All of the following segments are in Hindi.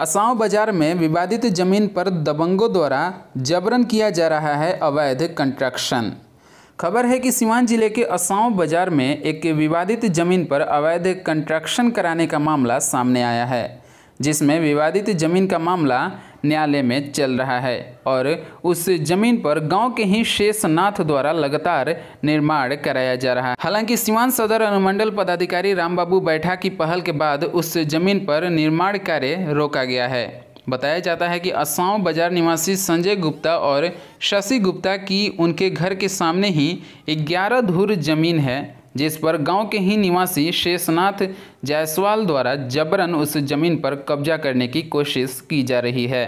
असाव बाजार में विवादित जमीन पर दबंगों द्वारा जबरन किया जा रहा है अवैध कंस्ट्रक्शन खबर है कि सीवान जिले के असाव बाजार में एक विवादित जमीन पर अवैध कंस्ट्रक्शन कराने का मामला सामने आया है जिसमें विवादित जमीन का मामला न्यायालय में चल रहा है और उस जमीन पर गांव के ही शेषनाथ द्वारा लगातार निर्माण कराया जा रहा है हालांकि सिवान सदर अनुमंडल पदाधिकारी रामबाबू बैठा की पहल के बाद उस जमीन पर निर्माण कार्य रोका गया है बताया जाता है कि असाव बाजार निवासी संजय गुप्ता और शशि गुप्ता की उनके घर के सामने ही ग्यारह धूर जमीन है जिस पर गांव के ही निवासी शेषनाथ जायसवाल द्वारा जबरन उस जमीन पर कब्जा करने की कोशिश की जा रही है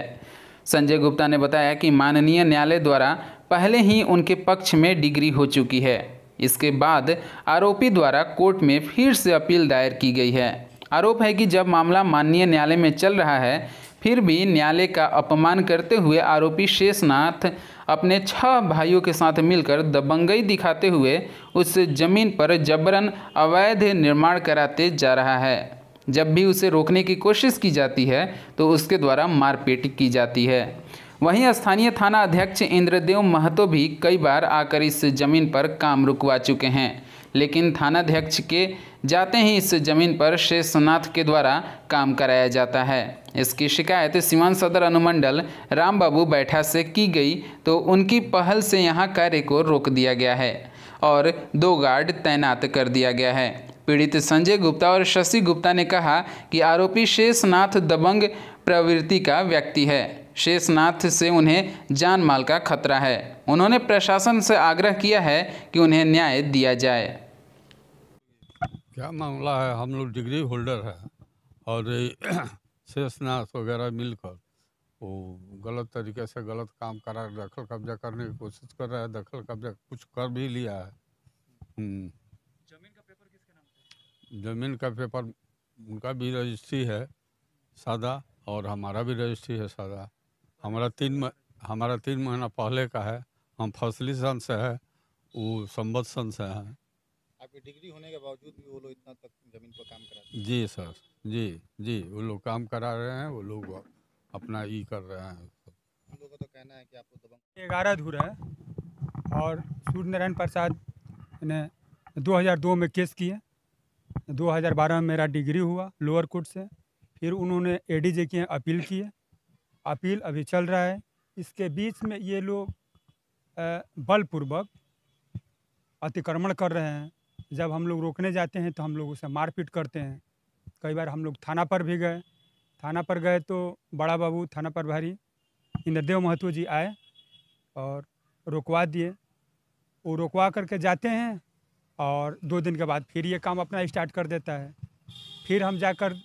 संजय गुप्ता ने बताया कि माननीय न्यायालय द्वारा पहले ही उनके पक्ष में डिग्री हो चुकी है इसके बाद आरोपी द्वारा कोर्ट में फिर से अपील दायर की गई है आरोप है कि जब मामला माननीय न्यायालय में चल रहा है फिर भी न्यायालय का अपमान करते हुए आरोपी शेषनाथ अपने छह भाइयों के साथ मिलकर दबंगई दिखाते हुए उस जमीन पर जबरन अवैध निर्माण कराते जा रहा है जब भी उसे रोकने की कोशिश की जाती है तो उसके द्वारा मारपीट की जाती है वहीं स्थानीय थाना अध्यक्ष इंद्रदेव महतो भी कई बार आकर इस जमीन पर काम रुकवा चुके हैं लेकिन थानाध्यक्ष के जाते ही इस जमीन पर शेषनाथ के द्वारा काम कराया जाता है इसकी शिकायत सीवान सदर अनुमंडल रामबाबू बैठा से की गई तो उनकी पहल से यहाँ कार्य को रोक दिया गया है और दो गार्ड तैनात कर दिया गया है पीड़ित संजय गुप्ता और शशि गुप्ता ने कहा कि आरोपी शेषनाथ दबंग प्रवृत्ति का व्यक्ति है शेषनाथ से उन्हें जान माल का खतरा है उन्होंने प्रशासन से आग्रह किया है कि उन्हें न्याय दिया जाए क्या मामला है हम लोग डिग्री होल्डर है और शेषनाथ वगैरह मिलकर वो गलत तरीके से गलत काम करा दखल कब्जा करने की कोशिश कर रहा है दखल कब्जा कुछ कर भी लिया है हम्म। किसके नाम जमीन का पेपर उनका भी रजिस्ट्री है सादा और हमारा भी रजिस्ट्री है सादा हमारा तीन हमारा तीन महीना पहले का है हम फसली सन से है वो संबद्ध सन से है आपकी डिग्री होने के बावजूद भी वो लोग इतना तक जमीन पर काम करा जी सर जी जी वो लोग काम करा रहे हैं वो लोग अपना ई कर रहे हैं हम लोगों तो कहना है कि आपको तो ग्यारह धूर है और सूर्य नारायण प्रसाद ने 2002 में केस किए 2012 में मेरा डिग्री हुआ लोअर कोर्ट से फिर उन्होंने एडीजे की अपील किए अपील अभी चल रहा है इसके बीच में ये लोग बलपूर्वक अतिक्रमण कर रहे हैं जब हम लोग रोकने जाते हैं तो हम लोग उसे मारपीट करते हैं कई बार हम लोग थाना पर भी गए थाना पर गए तो बड़ा बाबू थाना प्रभारी इंद्रदेव महतो जी आए और रोकवा दिए वो रोकवा करके जाते हैं और दो दिन के बाद फिर ये काम अपना स्टार्ट कर देता है फिर हम जाकर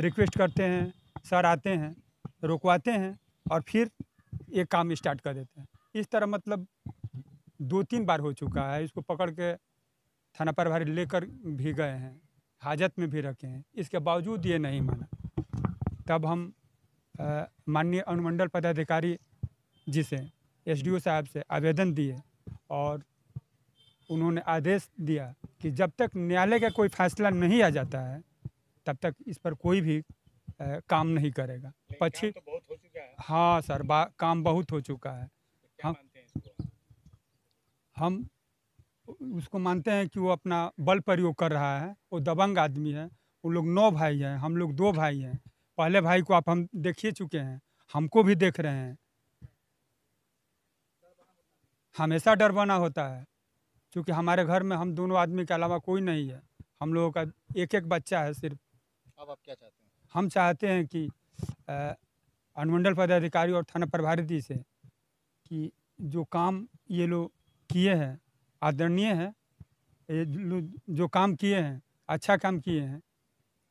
रिक्वेस्ट करते हैं सर आते हैं रुकवाते हैं और फिर ये काम स्टार्ट कर देते हैं इस तरह मतलब दो तीन बार हो चुका है इसको पकड़ के थाना प्रभारी लेकर भी गए हैं हाजत में भी रखे हैं इसके बावजूद ये नहीं माना तब हम माननीय अनुमंडल पदाधिकारी जी से एस साहब से आवेदन दिए और उन्होंने आदेश दिया कि जब तक न्यायालय का कोई फैसला नहीं आ जाता है तब तक इस पर कोई भी काम नहीं करेगा पक्षी तो हो चुका है हाँ सर काम बहुत हो चुका है तो हम हम उसको मानते हैं कि वो अपना बल प्रयोग कर रहा है वो दबंग आदमी है वो लोग नौ भाई हैं हम लोग दो भाई हैं पहले भाई को आप हम देखिए चुके हैं हमको भी देख रहे हैं हमेशा डर बना होता है क्योंकि हमारे घर में हम दोनों आदमी के अलावा कोई नहीं है हम लोगों का एक एक बच्चा है सिर्फ अब आप क्या चाहते हैं हम चाहते हैं कि अनुमंडल पदाधिकारी और थाना प्रभारी जी से कि जो काम ये लोग किए हैं आदरणीय है ये जो काम किए हैं अच्छा काम किए हैं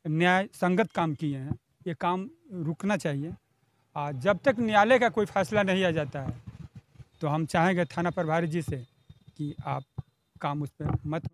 न्याय संगत काम किए हैं ये काम रुकना चाहिए और जब तक न्यायालय का कोई फैसला नहीं आ जाता है तो हम चाहेंगे थाना प्रभारी जी से कि आप काम उस पर मत